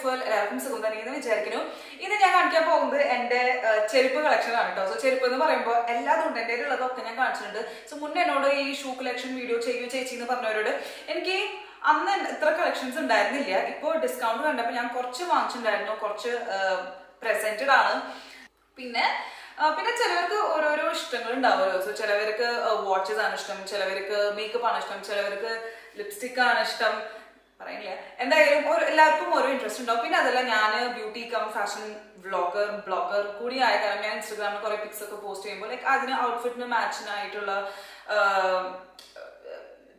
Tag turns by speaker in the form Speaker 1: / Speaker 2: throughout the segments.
Speaker 1: എപ്പിസോഡിൽ എല്ലാവർക്കും സുഖം തന്നെ എന്ന് വിചാരിക്കുന്നു ഇന്ന് ഞാൻ കാണിക്കാൻ പോകുന്നത് എൻ്റെ uh, ചെരുപ്പ് കളക്ഷൻ ആണ് കേട്ടോ സോ ചെരുപ്പ് എന്ന് പറയുമ്പോൾ ഉണ്ട് എല്ലാ ഉള്ളതൊക്കെ ഞാൻ കാണിച്ചിട്ടുണ്ട് സോ മുന്നേ എന്നോട് ഈ ഷൂ കളക്ഷൻ വീഡിയോ ചെയ്യൂ ചേച്ചി എന്ന് പറഞ്ഞവരോട് എനിക്ക് അന്ന് ഇത്ര കളക്ഷൻസ് ഉണ്ടായിരുന്നില്ല ഇപ്പോൾ ഡിസ്കൗണ്ട് കണ്ടപ്പോൾ ഞാൻ കുറച്ച് വാങ്ങിച്ചിട്ടുണ്ടായിരുന്നു കുറച്ച് പ്രസന്റഡ് uh, ആണ് പിന്നെ uh, പിന്നെ ചിലവർക്ക് ഓരോരോ ഇഷ്ടങ്ങൾ ഉണ്ടാവുമല്ലോ സോ ചിലവർക്ക് വാച്ചസ് ആണ് ഇഷ്ടം ചിലവർക്ക് മേക്കപ്പ് ആണ് ഇഷ്ടം ചിലവർക്ക് ലിപ്സ്റ്റിക് ആണ് ഇഷ്ടം പറയില്ല എന്തായാലും ഒരു എല്ലാവർക്കും ഓരോ ഇൻട്രസ്റ്റ് ഉണ്ടാവും പിന്നെ അതല്ല ഞാൻ beauty come fashion vlogger blogger കൂടി ആയ കാരണം ഞാൻ ഇൻസ്റ്റാഗ്രാമിൽ കുറെ പിക്സ് ഒക്കെ പോസ്റ്റ് ചെയ്യുമ്പോൾ ലൈക്ക് അതിന് ഔട്ട്ഫിറ്റിന് മാച്ചിനായിട്ടുള്ള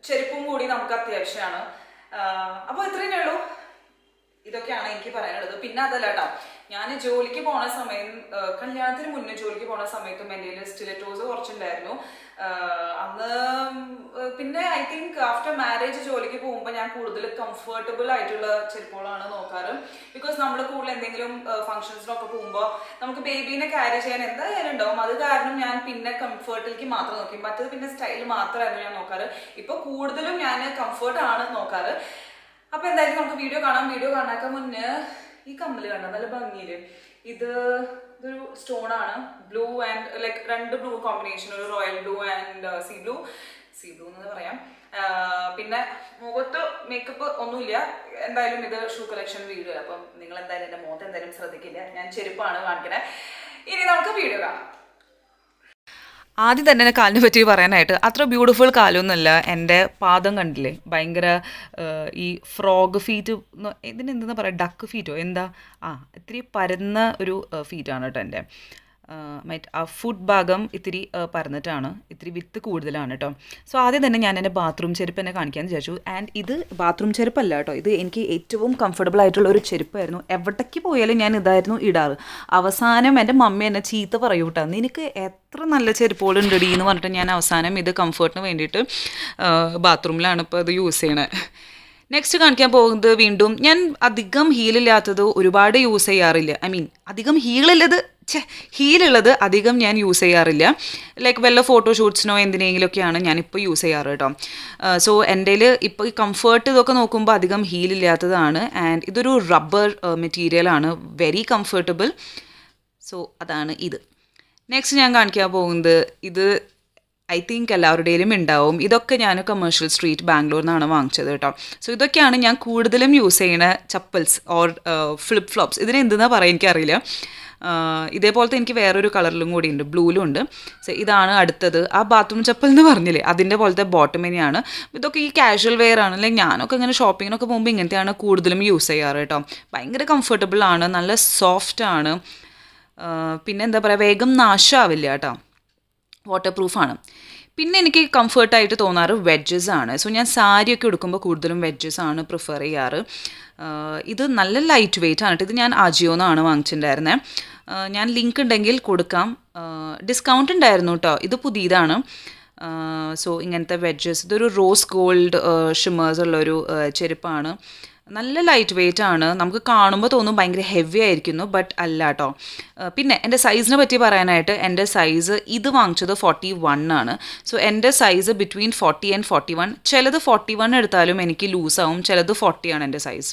Speaker 1: ചെരുപ്പും കൂടി നമുക്ക് അത്യാവശ്യമാണ് അപ്പോൾ ഇത്രയേ ഉള്ളൂ ഇതൊക്കെയാണ് എനിക്ക് പറയാനുള്ളത് പിന്നെ അതല്ല കേട്ടോ ഞാൻ ജോലിക്ക് പോണ സമയം കല്യാണത്തിന് മുന്നേ ജോലിക്ക് പോണ സമയത്തും എൻ്റെ കയ്യിൽ സ്റ്റിലറ്റോസ് കുറച്ചുണ്ടായിരുന്നു അന്ന് പിന്നെ ഐ തിങ്ക് ആഫ്റ്റർ മാരേജ് ജോലിക്ക് പോകുമ്പോൾ ഞാൻ കൂടുതൽ കംഫർട്ടബിൾ ആയിട്ടുള്ള ചെരുപ്പുകളാണ് നോക്കാറ് ബിക്കോസ് നമ്മൾ കൂടുതൽ എന്തെങ്കിലും ഫംഗ്ഷൻസിനൊക്കെ പോകുമ്പോൾ നമുക്ക് ബേബീനെ ക്യാരി ചെയ്യാൻ എന്തായാലും ഉണ്ടാവും അത് കാരണം ഞാൻ പിന്നെ കംഫർട്ടിലേക്ക് മാത്രം നോക്കി മറ്റത് പിന്നെ സ്റ്റൈൽ മാത്രമായിരുന്നു ഞാൻ നോക്കാറ് ഇപ്പോൾ കൂടുതലും ഞാൻ കംഫർട്ടാണ് നോക്കാറ് അപ്പോൾ എന്തായാലും നമുക്ക് വീഡിയോ കാണാം വീഡിയോ കാണാത്ത മുന്നേ ഈ കമ്മൽ കാണാം നല്ല ഭംഗിയില് ഇത് ഇതൊരു സ്റ്റോൺ ആണ് ബ്ലൂ ആൻഡ് ലൈക്ക് രണ്ട് ബ്ലൂ കോമ്പിനേഷൻ ഒരു royal blue and sea blue sea blue എന്ന് പറയാം uh, പിന്നെ മുഖത്ത് മേക്കപ്പ് ഒന്നുമില്ല എന്തായാലും ഇത് ഷൂ കളക്ഷൻ വീഡിയോ അപ്പം നിങ്ങൾ എന്തായാലും എൻ്റെ മുഖത്ത് എന്തായാലും ശ്രദ്ധിക്കില്ല ഞാൻ ചെരുപ്പാണ് കാണിക്കണേ ഇനി നമുക്ക് വീഡിയോ കാണാം ആദ്യം തന്നെ എന്നെ കാലിനെ പറ്റി പറയാനായിട്ട് അത്ര ബ്യൂട്ടിഫുൾ കാലമൊന്നുമല്ല എൻ്റെ പാദം കണ്ടില്ലേ ഭയങ്കര ഈ ഫ്രോഗ് ഫീറ്റ് ഇതിനെന്താ പറയുക ഡക്ക് ഫീറ്റോ എന്താ ആ ഇത്തിരി പരന്ന ഒരു ഫീറ്റാണ് കേട്ടോ എൻ്റെ മറ്റേ ആ ഫുഡ് ഭാഗം ഇത്തിരി പറഞ്ഞിട്ടാണ് ഇത്തിരി വിത്ത് കൂടുതലാണ് കേട്ടോ സോ ആദ്യം തന്നെ ഞാൻ എൻ്റെ ബാത്റൂം ചെരുപ്പ് തന്നെ കാണിക്കാൻ വിചാരിച്ചു ആൻഡ് ഇത് ബാത്റൂം ചെരുപ്പല്ല കേട്ടോ ഇത് എനിക്ക് ഏറ്റവും കംഫർട്ടബിൾ ആയിട്ടുള്ള ഒരു ചെരുപ്പായിരുന്നു എവിടേക്ക് പോയാലും ഞാൻ ഇതായിരുന്നു ഇടാറ് അവസാനം എൻ്റെ മമ്മി എന്നെ ചീത്ത പറയൂ കേട്ടോ നിനക്ക് എത്ര നല്ല ചെരുപ്പുകളുണ്ടടി എന്ന് പറഞ്ഞിട്ട് ഞാൻ അവസാനം ഇത് കംഫർട്ടിന് വേണ്ടിയിട്ട് ബാത്റൂമിലാണ് ഇപ്പോൾ ഇത് യൂസ് ചെയ്യണത് നെക്സ്റ്റ് കാണിക്കാൻ പോകുന്നത് വീണ്ടും ഞാൻ അധികം ഹീലില്ലാത്തത് ഒരുപാട് യൂസ് ചെയ്യാറില്ല ഐ മീൻ അധികം ഹീലുള്ളത് ഛേ ഹീലുള്ളത് അധികം ഞാൻ യൂസ് ചെയ്യാറില്ല ലൈക്ക് വല്ല ഷൂട്ട്സിനോ എന്തിനെങ്കിലുമൊക്കെയാണ് ഞാനിപ്പോൾ യൂസ് ചെയ്യാറ് കേട്ടോ സോ uh, എൻ്റെ ഇപ്പോൾ ഈ കംഫേർട്ട് ഇതൊക്കെ നോക്കുമ്പോൾ അധികം ഹീലില്ലാത്തതാണ് ആൻഡ് ഇതൊരു റബ്ബർ മെറ്റീരിയലാണ് വെരി കംഫർട്ടബിൾ സോ അതാണ് ഇത് നെക്സ്റ്റ് ഞാൻ കാണിക്കാൻ പോകുന്നത് ഇത് ഐ തിങ്ക് എല്ലാവരുടെയിലും ഉണ്ടാവും ഇതൊക്കെ ഞാൻ കമേഴ്ഷ്യൽ സ്ട്രീറ്റ് ബാംഗ്ലൂരിൽ നിന്നാണ് വാങ്ങിച്ചത് കേട്ടോ സോ ഇതൊക്കെയാണ് ഞാൻ കൂടുതലും യൂസ് ചെയ്യുന്ന ചപ്പൽസ് ഓർ ഫ്ലിപ്പ് ഫ്ലോപ്സ് ഇതിന് എന്തെന്നാ പറയുക എനിക്കറിയില്ല uh, ഇതേപോലത്തെ എനിക്ക് വേറൊരു കളറിലും കൂടി ഉണ്ട് ബ്ലൂലും ഉണ്ട് സോ ഇതാണ് അടുത്തത് ആ ബാത്റൂം ചപ്പൽ എന്ന് പറഞ്ഞില്ലേ അതിൻ്റെ പോലത്തെ ബോട്ടമിനെയാണ് ഇതൊക്കെ ഈ കാഷ്വൽ വെയർ ആണ് അല്ലെങ്കിൽ ഞാനൊക്കെ ഇങ്ങനെ ഷോപ്പിങ്ങിനൊക്കെ പോകുമ്പോൾ ഇങ്ങനത്തെയാണ് കൂടുതലും യൂസ് ചെയ്യാറ് കേട്ടോ ഭയങ്കര കംഫർട്ടബിൾ ആണ് നല്ല സോഫ്റ്റ് ആണ് uh, പിന്നെ എന്താ പറയുക വേഗം നാശമാവില്ല കേട്ടോ വാട്ടർ പ്രൂഫാണ് പിന്നെ എനിക്ക് കംഫർട്ടായിട്ട് തോന്നാറ് വെഡ്ജസ് ആണ് സോ ഞാൻ സാരിയൊക്കെ എടുക്കുമ്പോൾ കൂടുതലും വെഡ്ജസ് ആണ് പ്രിഫർ ചെയ്യാറ് ഇത് നല്ല ലൈറ്റ് വെയിറ്റ് ആണ് ഇത് ഞാൻ അജിയോന്നാണ് വാങ്ങിച്ചിട്ടുണ്ടായിരുന്നത് ഞാൻ ലിങ്ക് ഉണ്ടെങ്കിൽ കൊടുക്കാം ഡിസ്കൗണ്ട് ഉണ്ടായിരുന്നു കേട്ടോ ഇത് പുതിയതാണ് സോ ഇങ്ങനത്തെ വെഡ്ജസ് ഇതൊരു റോസ് ഗോൾഡ് ഷിമേഴ്സ് ഉള്ളൊരു ചെരുപ്പാണ് നല്ല ലൈറ്റ് വെയിറ്റ് ആണ് നമുക്ക് കാണുമ്പോൾ തോന്നും ഭയങ്കര ഹെവി ആയിരിക്കുന്നു ബട്ട് അല്ല കേട്ടോ പിന്നെ എൻ്റെ സൈസിനെ പറ്റി പറയാനായിട്ട് എൻ്റെ സൈസ് ഇത് വാങ്ങിച്ചത് ഫോർട്ടി വൺ ആണ് സോ എൻ്റെ size between forty and forty one ചിലത് ഫോർട്ടി വൺ എടുത്താലും എനിക്ക് ലൂസാവും ചിലത് ആണ് എൻ്റെ സൈസ്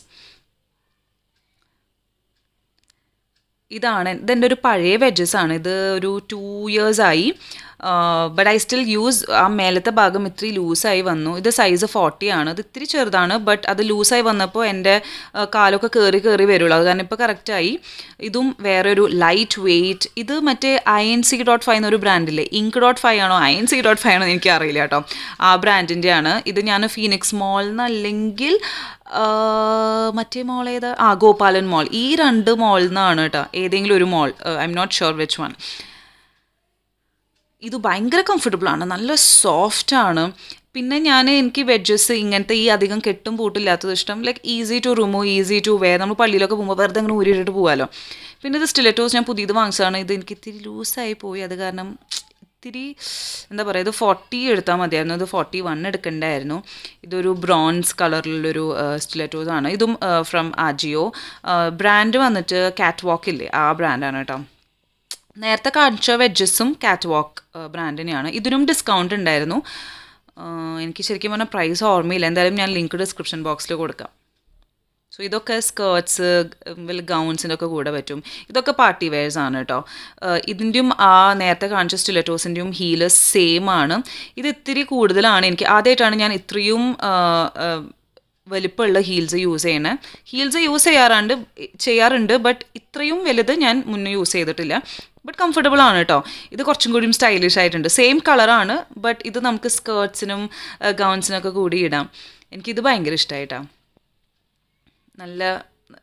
Speaker 1: ഇതാണ് ഇതെൻ്റെ ഒരു പഴയ വെജസ് ആണ് ഇത് ഒരു ടു ഇയേഴ്സായി ബട്ട് ഐ സ്റ്റിൽ യൂസ് ആ മേലത്തെ ഭാഗം ഇത്തിരി ലൂസായി വന്നു ഇത് സൈസ് ഫോർട്ടി ആണ് അത് ഇത്തിരി ചെറുതാണ് ബട്ട് അത് ലൂസായി വന്നപ്പോൾ എൻ്റെ കാലൊക്കെ കയറി കയറി വരുള്ളൂ അത് കാരണം ഇപ്പോൾ കറക്റ്റായി ഇതും വേറൊരു ലൈറ്റ് വെയ്റ്റ് ഇത് മറ്റേ I N C dot five എന്നൊരു ബ്രാൻഡില്ലേ ഇങ്ക് ഡോട്ട് ഫൈവ് ആണോ I N C dot five ആണോ എനിക്ക് അറിയില്ല കേട്ടോ ആ ബ്രാൻഡിൻ്റെ ആണ് ഇത് ഞാൻ ഫീനിക്സ് മോൾ എന്നല്ലെങ്കിൽ മറ്റേ മോൾ ഏതാ ആ ഗോപാലൻ മോൾ ഈ രണ്ട് മോളിൽ നിന്നാണ് കേട്ടോ ഏതെങ്കിലും ഒരു mall I am not sure which one ഇത് ഭയങ്കര ആണ് നല്ല സോഫ്റ്റ് ആണ് പിന്നെ ഞാൻ എനിക്ക് വെഡ്ജസ് ഇങ്ങനത്തെ ഈ അധികം കെട്ടും പൂട്ടില്ലാത്തത് ഇഷ്ടം like easy to remove easy to wear നമ്മൾ പള്ളിയിലൊക്കെ പോകുമ്പോൾ വെറുതെ അങ്ങനെ ഊരിയിട്ട് പോകാമല്ലോ പിന്നെ ഇത് സ്റ്റിലറ്റോസ് ഞാൻ പുതിയത് വാങ്ങിച്ചതാണ് ഇത് എനിക്ക് ഇത്തിരി ലൂസായി പോയി അത് കാരണം ഇത്തിരി എന്താ പറയുക ഇത് ഫോർട്ടി എടുത്താൽ മതിയായിരുന്നു ഇത് ഫോർട്ടി വൺ എടുക്കേണ്ടായിരുന്നു ഇതൊരു ബ്രോൺസ് കളറിലുള്ളൊരു സ്റ്റിലറ്റോസ് ആണ് ഇതും ഫ്രം ആജിയോ ബ്രാൻഡ് വന്നിട്ട് കാറ്റ് വാക്കില്ലേ ആ ബ്രാൻഡാണ് കേട്ടോ നേരത്തെ കാണിച്ച വെഡ്ജസും കാറ്റ് വാക്ക് ബ്രാൻഡിനെയാണ് ഇതിനും ഡിസ്കൗണ്ട് ഉണ്ടായിരുന്നു എനിക്ക് ശരിക്കും പറഞ്ഞാൽ പ്രൈസ് ഓർമ്മയില്ല എന്തായാലും ഞാൻ ലിങ്ക് ഡിസ്ക്രിപ്ഷൻ ബോക്സിൽ കൊടുക്കാം സോ ഇതൊക്കെ സ്കേർട്സ് വിൽ ഗൗൺസിൻ്റെ ഒക്കെ കൂടെ പറ്റും ഇതൊക്കെ പാർട്ടി വെയർസ് ആണ് കേട്ടോ ഇതിൻ്റെയും ആ നേരത്തെ കാണിച്ച സ്റ്റിലറ്റോസിൻ്റെയും ഹീല് സെയിം ആണ് ഇത് ഇത്തിരി കൂടുതലാണ് എനിക്ക് ആദ്യമായിട്ടാണ് ഞാൻ ഇത്രയും വലിപ്പമുള്ള ഹീൽസ് യൂസ് ചെയ്യണേ ഹീൽസ് യൂസ് ചെയ്യാറുണ്ട് ചെയ്യാറുണ്ട് ബട്ട് ഇത്രയും വലുത് ഞാൻ മുന്നേ യൂസ് ചെയ്തിട്ടില്ല ബട്ട് കംഫർട്ടബിൾ ആണ് കേട്ടോ ഇത് കുറച്ചും കൂടിയും സ്റ്റൈലിഷ് ആയിട്ടുണ്ട് സെയിം കളറാണ് ബട്ട് ഇത് നമുക്ക് സ്കേർട്ട്സിനും ഗൗൺസിനൊക്കെ കൂടി ഇടാം എനിക്കിത് ഭയങ്കര ഇഷ്ടമായിട്ടാ നല്ല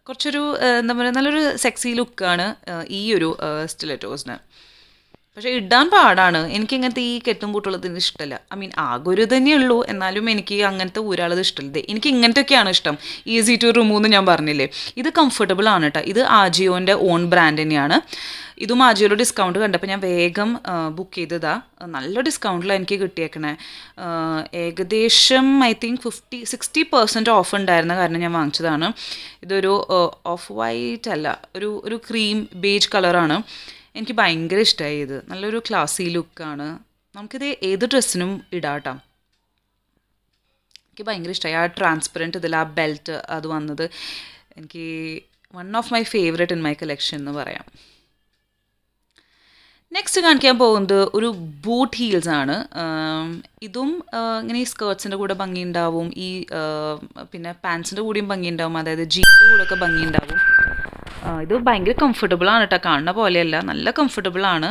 Speaker 1: കുറച്ചൊരു എന്താ പറയുക നല്ലൊരു സെക്സി ലുക്കാണ് ഈ ഒരു സ്റ്റിലറ്റോസിന് പക്ഷേ ഇടാൻ പാടാണ് എനിക്ക് ഇങ്ങനത്തെ ഈ കെട്ടും പൂട്ടുള്ളതിന് ഇഷ്ടമല്ല ഐ മീൻ ആകൊരു തന്നെയുള്ളൂ എന്നാലും എനിക്ക് അങ്ങനത്തെ ഊരാളത് ഇഷ്ടമല്ലേ എനിക്ക് ഒക്കെയാണ് ഇഷ്ടം ഈസി ടു റിമൂവ് എന്ന് ഞാൻ പറഞ്ഞില്ലേ ഇത് കംഫർട്ടബിൾ ആണ് കേട്ടോ ഇത് ആജിയോൻ്റെ ഓൺ ബ്രാൻഡ് തന്നെയാണ് ഇതും ആജിയോയിൽ ഡിസ്കൗണ്ട് കണ്ടപ്പോൾ ഞാൻ വേഗം ബുക്ക് ചെയ്തതാ നല്ല ഡിസ്കൗണ്ടിലാണ് എനിക്ക് കിട്ടിയേക്കണേ ഏകദേശം I think fifty sixty percent off ഉണ്ടായിരുന്ന കാരണം ഞാൻ വാങ്ങിച്ചതാണ് ഇതൊരു ഓഫ് വൈറ്റ് അല്ല ഒരു ഒരു ക്രീം ബേജ് കളറാണ് എനിക്ക് ഭയങ്കര ഇഷ്ടമായി ഇത് നല്ലൊരു ക്ലാസി ലുക്കാണ് നമുക്കിത് ഏത് ഡ്രസ്സിനും ഇടാട്ടാം എനിക്ക് ഭയങ്കര ഇഷ്ടമായി ആ ട്രാൻസ്പെറൻറ്റ് ഇതിൽ ആ ബെൽറ്റ് അത് വന്നത് എനിക്ക് one of my favourite in my collection എന്ന് പറയാം നെക്സ്റ്റ് കാണിക്കാൻ പോകുന്നത് ഒരു ബൂട്ട് ഹീൽസ് ആണ് ഇതും ഇങ്ങനെ ഈ സ്കേർട്സിൻ്റെ കൂടെ ഭംഗിയുണ്ടാവും ഈ പിന്നെ പാൻസിൻ്റെ കൂടെയും ഭംഗിയുണ്ടാവും അതായത് ജീൻ്റെ കൂടെയൊക്കെ ഭംഗിയുണ്ടാവും ഇത് ഭയങ്കര കംഫർട്ടബിൾ ആണ് കേട്ടോ കാണുന്ന പോലെയല്ല നല്ല കംഫർട്ടബിൾ ആണ്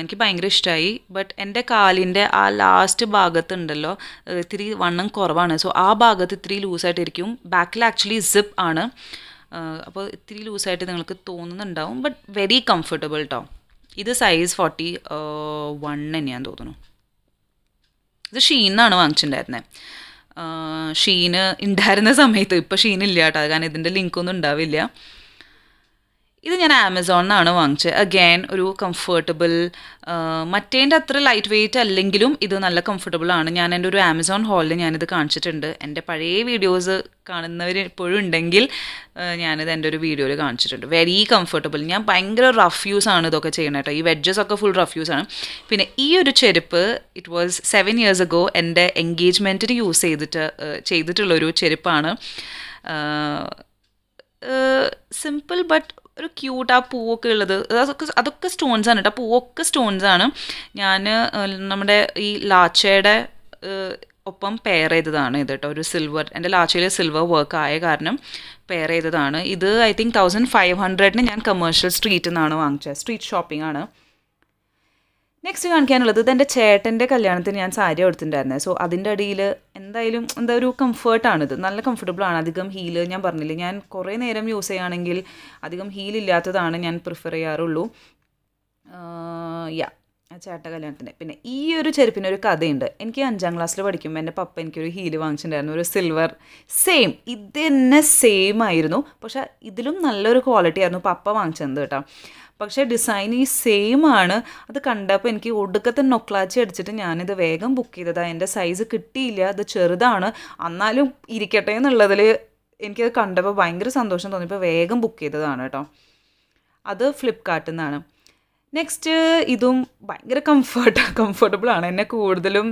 Speaker 1: എനിക്ക് ഭയങ്കര ഇഷ്ടമായി ബട്ട് എൻ്റെ കാലിൻ്റെ ആ ലാസ്റ്റ് ഭാഗത്തുണ്ടല്ലോ ഇത്തിരി വണ്ണം കുറവാണ് സോ ആ ഭാഗത്ത് ഇത്തിരി ലൂസായിട്ടിരിക്കും ബാക്കിൽ ആക്ച്വലി സിപ്പ് ആണ് അപ്പോൾ ഇത്തിരി ലൂസായിട്ട് നിങ്ങൾക്ക് തോന്നുന്നുണ്ടാവും ബട്ട് വെരി കംഫർട്ടബിൾ കേട്ടോ ഇത് സൈസ് ഫോർട്ടി വൺ തന്നെയാണ് തോന്നുന്നു ഇത് ഷീന്നാണ് വാങ്ങിച്ചിട്ടുണ്ടായിരുന്നത് ഷീന് ഉണ്ടായിരുന്ന സമയത്ത് ഇപ്പോൾ ഷീനില്ല കേട്ടോ കാരണം ഇതിൻ്റെ ലിങ്കൊന്നും ഉണ്ടാവില്ല ഇത് ഞാൻ ആമസോണിന്നാണ് വാങ്ങിച്ചത് അഗൈൻ ഒരു കംഫർട്ടബിൾ മറ്റേൻ്റെ അത്ര ലൈറ്റ് വെയിറ്റ് അല്ലെങ്കിലും ഇത് നല്ല കംഫർട്ടബിൾ ആണ് ഞാൻ എൻ്റെ ഒരു ആമസോൺ ഹാളിൽ ഞാനിത് കാണിച്ചിട്ടുണ്ട് എൻ്റെ പഴയ വീഡിയോസ് കാണുന്നവർ ഇപ്പോഴും ഉണ്ടെങ്കിൽ ഞാനിത് എൻ്റെ ഒരു വീഡിയോയിൽ കാണിച്ചിട്ടുണ്ട് വെരി കംഫർട്ടബിൾ ഞാൻ ഭയങ്കര റഫ് യൂസ് ആണ് ഇതൊക്കെ ചെയ്യണത് കേട്ടോ ഈ വെഡ്ജസ് ഒക്കെ ഫുൾ റഫ് യൂസ് ആണ് പിന്നെ ഈ ഒരു ചെരുപ്പ് it was seven years ago എൻ്റെ എൻഗേജ്മെൻറ്റിന് യൂസ് ചെയ്തിട്ട് ചെയ്തിട്ടുള്ളൊരു ചെരുപ്പാണ് സിമ്പിൾ ബട്ട് ഒരു ക്യൂട്ട് ആ പൂവൊക്കെ ഉള്ളത് അതൊക്കെ അതൊക്കെ സ്റ്റോൺസ് ആണ് കേട്ടോ പൂവൊക്കെ സ്റ്റോൺസ് ആണ് ഞാൻ നമ്മുടെ ഈ ലാച്ചയുടെ ഒപ്പം പെയർ ചെയ്തതാണ് ഇത് കേട്ടോ ഒരു സിൽവർ എൻ്റെ ലാച്ചയിൽ സിൽവർ വർക്ക് ആയ കാരണം പെയർ ചെയ്തതാണ് ഇത് ഐ തിങ്ക് തൗസൻഡ് ഫൈവ് ഹൺഡ്രഡിന് ഞാൻ കമേഴ്ഷ്യൽ സ്ട്രീറ്റിൽ നിന്നാണ് വാങ്ങിച്ചത് സ്ട്രീറ്റ് ഷോപ്പിംഗ് ആണ് നെക്സ്റ്റ് കാണിക്കാനുള്ളത് ഇത് എൻ്റെ ചേട്ടൻ്റെ കല്യാണത്തിന് ഞാൻ സാരി എടുത്തിട്ടുണ്ടായിരുന്നത് സോ അതിൻ്റെ അടിയിൽ എന്തായാലും എന്താ ഒരു കംഫേർട്ടാണിത് നല്ല കംഫർട്ടബിളാണ് അധികം ഹീൽ ഞാൻ പറഞ്ഞില്ലേ ഞാൻ കുറേ നേരം യൂസ് ചെയ്യുകയാണെങ്കിൽ അധികം ഹീൽ ഇല്ലാത്തതാണ് ഞാൻ പ്രിഫർ ചെയ്യാറുള്ളൂ യാ ചേട്ട കല്യാണത്തിൻ്റെ പിന്നെ ഈ ഒരു ചെരുപ്പിനൊരു കഥയുണ്ട് എനിക്ക് അഞ്ചാം ക്ലാസ്സിൽ പഠിക്കുമ്പോൾ എൻ്റെ പപ്പ എനിക്കൊരു ഹീല് വാങ്ങിച്ചിട്ടുണ്ടായിരുന്നു ഒരു സിൽവർ സെയിം ഇത് തന്നെ സെയിം ആയിരുന്നു പക്ഷേ ഇതിലും നല്ലൊരു ക്വാളിറ്റി ആയിരുന്നു പപ്പ വാങ്ങിച്ചത് കേട്ടോ പക്ഷേ ഡിസൈൻ ഈ സെയിം ആണ് അത് കണ്ടപ്പോൾ എനിക്ക് ഒടുക്കത്തെ നൊക്ലാച്ചി അടിച്ചിട്ട് ഞാനിത് വേഗം ബുക്ക് ചെയ്തതാണ് എൻ്റെ സൈസ് കിട്ടിയില്ല അത് ചെറുതാണ് എന്നാലും ഇരിക്കട്ടെ എന്നുള്ളതിൽ എനിക്കത് കണ്ടപ്പോൾ ഭയങ്കര സന്തോഷം ഇപ്പോൾ വേഗം ബുക്ക് ചെയ്തതാണ് കേട്ടോ അത് ഫ്ലിപ്കാർട്ടിൽ നിന്നാണ് നെക്സ്റ്റ് ഇതും ഭയങ്കര കംഫർട്ട് കംഫർട്ടബിളാണ് എന്നെ കൂടുതലും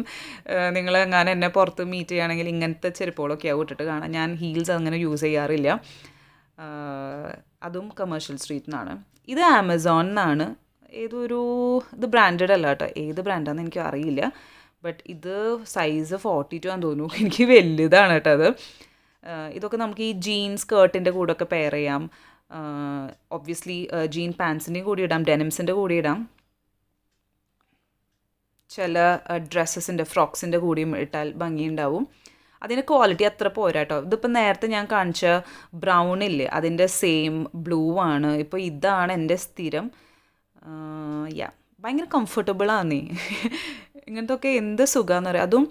Speaker 1: നിങ്ങൾ എങ്ങനെ എന്നെ പുറത്ത് മീറ്റ് ചെയ്യുകയാണെങ്കിൽ ഇങ്ങനത്തെ ചെരുപ്പുകളൊക്കെ ആവും ഇട്ടിട്ട് കാണാം ഞാൻ ഹീൽസ് അങ്ങനെ യൂസ് ചെയ്യാറില്ല അതും കമേഴ്ഷ്യൽ സ്ട്രീറ്റിൽ നിന്നാണ് ഇത് ആമസോൺ എന്നാണ് ഏതൊരു ഇത് ബ്രാൻഡഡ് അല്ല കേട്ടോ ഏത് ബ്രാൻഡാണെന്ന് എനിക്ക് അറിയില്ല ബട്ട് ഇത് സൈസ് ഫോർട്ടി ടു ആണെന്ന് തോന്നുന്നു എനിക്ക് വലുതാണ് കേട്ടോ അത് ഇതൊക്കെ നമുക്ക് ഈ ജീൻസ് സ്കേർട്ടിൻ്റെ ഒക്കെ പെയർ ചെയ്യാം ഒബ്വിയസ്ലി ജീൻ പാൻസിൻ്റെയും കൂടി ഇടാം ഡെനിംസിൻ്റെ കൂടി ഇടാം ചില ഡ്രസ്സസിൻ്റെ ഫ്രോക്സിൻ്റെ കൂടിയും ഇട്ടാൽ ഭംഗിയുണ്ടാവും അതിന് ക്വാളിറ്റി അത്ര പോരാട്ടോ ഇതിപ്പോൾ നേരത്തെ ഞാൻ കാണിച്ച ബ്രൗൺ ഇല്ലേ അതിൻ്റെ സെയിം ബ്ലൂ ആണ് ഇപ്പോൾ ഇതാണ് എൻ്റെ സ്ഥിരം യാ ഭയങ്കര കംഫർട്ടബിളാണ് നീ ഇങ്ങനത്തെ ഒക്കെ എന്ത് സുഖമാണെന്ന് പറയാം അതും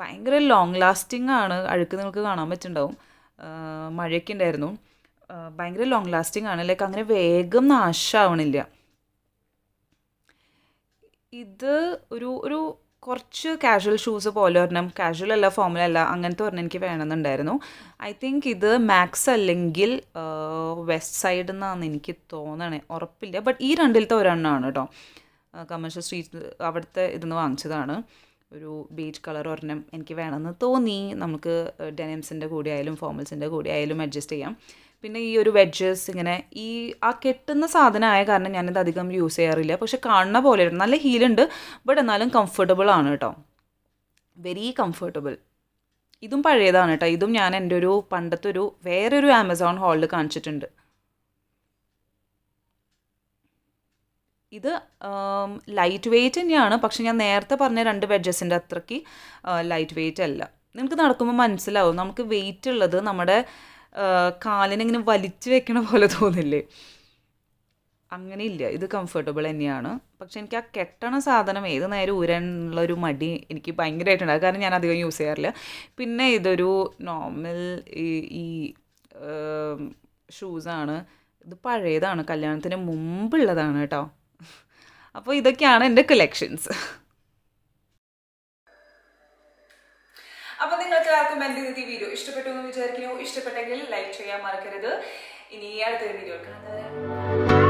Speaker 1: ഭയങ്കര ലോങ് ലാസ്റ്റിംഗ് ആണ് അഴുക്ക് നിങ്ങൾക്ക് കാണാൻ പറ്റുന്നുണ്ടാവും മഴയൊക്കെ ഉണ്ടായിരുന്നു ഭയങ്കര ലോങ് ലാസ്റ്റിംഗ് ആണ് ലൈക്ക് അങ്ങനെ വേഗം നാശമാവണില്ല ഇത് ഒരു ഒരു കുറച്ച് കാഷ്വൽ ഷൂസ് പോലെ ഒരെണ്ണം കാഷ്വൽ അല്ല ഫോമൽ അല്ല അങ്ങനത്തെ ഒരെണ്ണം എനിക്ക് വേണമെന്നുണ്ടായിരുന്നു ഐ തിങ്ക് ഇത് മാക്സ് അല്ലെങ്കിൽ വെസ്റ്റ് സൈഡ് നിന്നാണ് എനിക്ക് തോന്നണേ ഉറപ്പില്ല ബട്ട് ഈ രണ്ടിലത്തെ ഒരെണ്ണമാണ് കേട്ടോ കമേഴ്ഷ്യൽ സ്ട്രീറ്റ് അവിടുത്തെ ഇതെന്ന് വാങ്ങിച്ചതാണ് ഒരു ബീച്ച് കളർ ഒരെണ്ണം എനിക്ക് വേണമെന്ന് തോന്നി നമുക്ക് ഡെനിംസിൻ്റെ കൂടെ ആയാലും ഫോമൽസിൻ്റെ കൂടെ ആയാലും അഡ്ജസ്റ്റ് ചെയ്യാം പിന്നെ ഈ ഒരു വെഡ്ജസ് ഇങ്ങനെ ഈ ആ കെട്ടുന്ന സാധനമായ കാരണം ഞാനിത് അധികം യൂസ് ചെയ്യാറില്ല പക്ഷെ കാണുന്ന പോലെ നല്ല ഹീലുണ്ട് ബട്ട് എന്നാലും കംഫർട്ടബിൾ ആണ് കേട്ടോ വെരി കംഫർട്ടബിൾ ഇതും പഴയതാണ് കേട്ടോ ഇതും ഞാൻ എൻ്റെ ഒരു പണ്ടത്തെ ഒരു വേറൊരു ആമസോൺ ഹാളിൽ കാണിച്ചിട്ടുണ്ട് ഇത് ലൈറ്റ് വെയ്റ്റ് തന്നെയാണ് പക്ഷെ ഞാൻ നേരത്തെ പറഞ്ഞ രണ്ട് വെഡ്ജസിൻ്റെ അത്രയ്ക്ക് ലൈറ്റ് വെയിറ്റ് അല്ല നിങ്ങൾക്ക് നടക്കുമ്പോൾ മനസ്സിലാവും നമുക്ക് വെയിറ്റ് ഉള്ളത് നമ്മുടെ കാലിനിങ്ങനെ വലിച്ചു വെക്കണ പോലെ തോന്നില്ലേ അങ്ങനെയില്ല ഇത് കംഫർട്ടബിൾ തന്നെയാണ് പക്ഷെ എനിക്ക് ആ കെട്ടണ സാധനം ഏത് നേരെ ഒരു മടി എനിക്ക് ഭയങ്കരമായിട്ടുണ്ട് കാരണം ഞാൻ അധികം യൂസ് ചെയ്യാറില്ല പിന്നെ ഇതൊരു നോർമൽ ഈ ഷൂസാണ് ഇത് പഴയതാണ് കല്യാണത്തിന് മുമ്പുള്ളതാണ് കേട്ടോ അപ്പോൾ ഇതൊക്കെയാണ് എൻ്റെ കളക്ഷൻസ് നിങ്ങൾക്ക് എല്ലാവർക്കും എൻ്റെ ഈ വീഡിയോ ഇഷ്ടപ്പെട്ടു എന്ന് വിചാരിക്കുന്നു ഇഷ്ടപ്പെട്ടെങ്കിൽ ലൈക്ക് ചെയ്യാൻ മറക്കരുത് ഇനി അടുത്തൊരു വീഡിയോ കാണുന്നവരെ